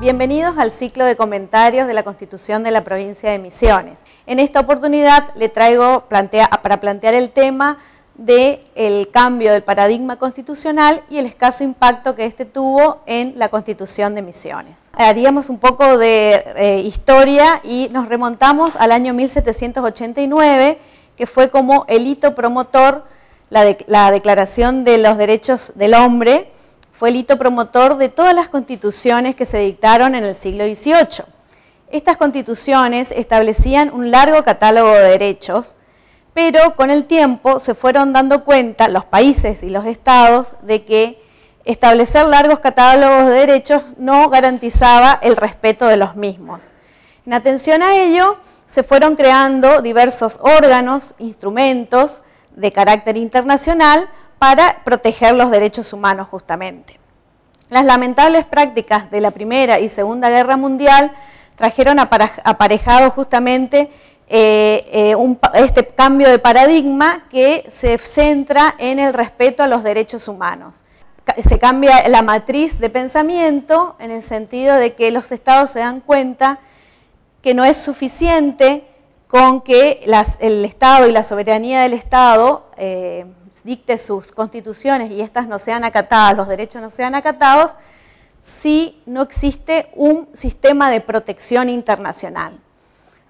Bienvenidos al ciclo de comentarios de la Constitución de la Provincia de Misiones. En esta oportunidad le traigo para plantear el tema del cambio del paradigma constitucional y el escaso impacto que este tuvo en la Constitución de Misiones. Haríamos un poco de eh, historia y nos remontamos al año 1789, que fue como el hito promotor la Declaración de los Derechos del Hombre, fue el hito promotor de todas las constituciones que se dictaron en el siglo XVIII. Estas constituciones establecían un largo catálogo de derechos, pero con el tiempo se fueron dando cuenta los países y los estados de que establecer largos catálogos de derechos no garantizaba el respeto de los mismos. En atención a ello, se fueron creando diversos órganos, instrumentos de carácter internacional para proteger los derechos humanos justamente. Las lamentables prácticas de la Primera y Segunda Guerra Mundial trajeron aparejado justamente eh, eh, este cambio de paradigma que se centra en el respeto a los derechos humanos. Se cambia la matriz de pensamiento en el sentido de que los estados se dan cuenta que no es suficiente con que el Estado y la soberanía del Estado eh, dicte sus constituciones y estas no sean acatadas, los derechos no sean acatados, si no existe un sistema de protección internacional.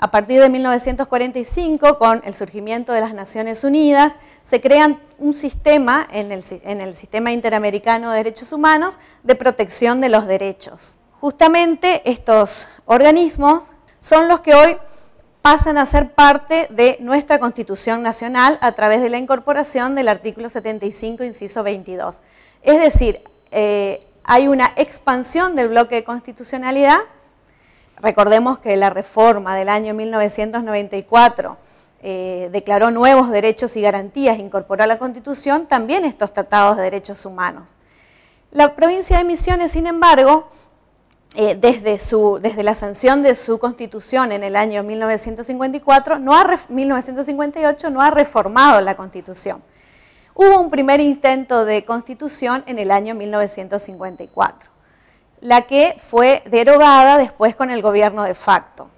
A partir de 1945, con el surgimiento de las Naciones Unidas, se crea un sistema en el, en el, Sistema Interamericano de Derechos Humanos de protección de los derechos. Justamente estos organismos son los que hoy pasan a ser parte de nuestra Constitución Nacional a través de la incorporación del artículo 75, inciso 22. Es decir, eh, hay una expansión del bloque de constitucionalidad. Recordemos que la reforma del año 1994 eh, declaró nuevos derechos y garantías, incorporó a la Constitución también estos tratados de derechos humanos. La provincia de Misiones, sin embargo, eh, desde, la sanción de su constitución en el año 1954, no 1958 no ha reformado la constitución. Hubo un primer intento de constitución en el año 1954, la que fue derogada después con el gobierno de facto.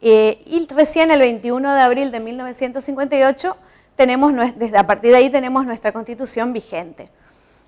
Eh, y recién el 21 de abril de 1958, tenemos, desde, a partir de ahí tenemos nuestra constitución vigente.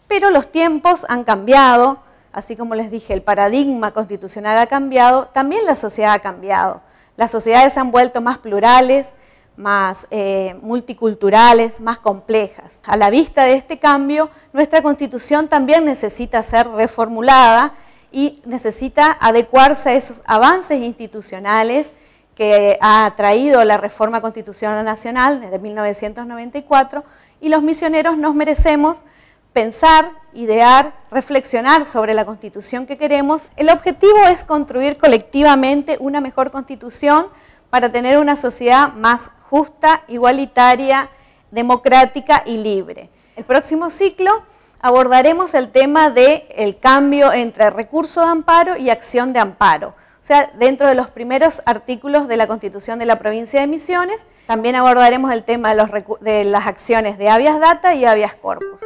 Pero los tiempos han cambiado, Así como les dije, el paradigma constitucional ha cambiado, también la sociedad ha cambiado. Las sociedades se han vuelto más plurales, más eh, multiculturales, más complejas. A la vista de este cambio, nuestra Constitución también necesita ser reformulada y necesita adecuarse a esos avances institucionales que ha traído la reforma constitucional nacional desde 1994 y los misioneros nos merecemos pensar, idear, reflexionar sobre la constitución que queremos. El objetivo es construir colectivamente una mejor constitución para tener una sociedad más justa, igualitaria, democrática y libre. El próximo ciclo abordaremos el tema del el cambio entre recurso de amparo y acción de amparo. O sea, dentro de los primeros artículos de la Constitución de la provincia de Misiones, también abordaremos el tema de, los de las acciones de habeas data y habeas corpus.